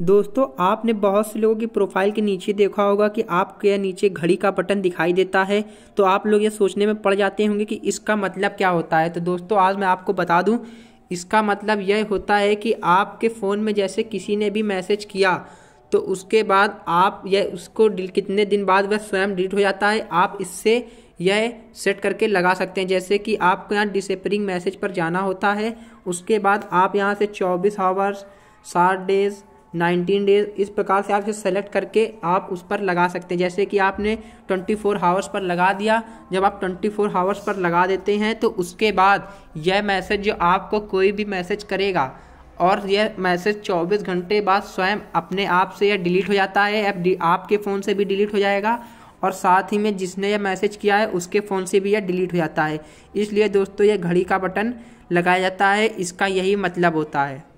दोस्तों आपने बहुत से लोगों की प्रोफाइल के नीचे देखा होगा कि आपके नीचे घड़ी का बटन दिखाई देता है तो आप लोग ये सोचने में पड़ जाते होंगे कि इसका मतलब क्या होता है तो दोस्तों आज मैं आपको बता दूं इसका मतलब यह होता है कि आपके फ़ोन में जैसे किसी ने भी मैसेज किया तो उसके बाद आप यह उसको कितने दिन बाद वह स्वयं डिलीट हो जाता है आप इससे यह सेट करके लगा सकते हैं जैसे कि आपको यहाँ डिसपरिंग मैसेज पर जाना होता है उसके बाद आप यहाँ से चौबीस आवर्स साठ डेज़ नाइनटीन डेज इस प्रकार से आप इसे सेलेक्ट करके आप उस पर लगा सकते हैं जैसे कि आपने ट्वेंटी फोर हावर्स पर लगा दिया जब आप ट्वेंटी फोर हावर्स पर लगा देते हैं तो उसके बाद यह मैसेज जो आपको कोई भी मैसेज करेगा और यह मैसेज 24 घंटे बाद स्वयं अपने आप से यह डिलीट हो जाता है ऐप आपके फ़ोन से भी डिलीट हो जाएगा और साथ ही में जिसने यह मैसेज किया है उसके फ़ोन से भी यह डिलीट हो जाता है इसलिए दोस्तों यह घड़ी का बटन लगाया जाता है इसका यही मतलब होता है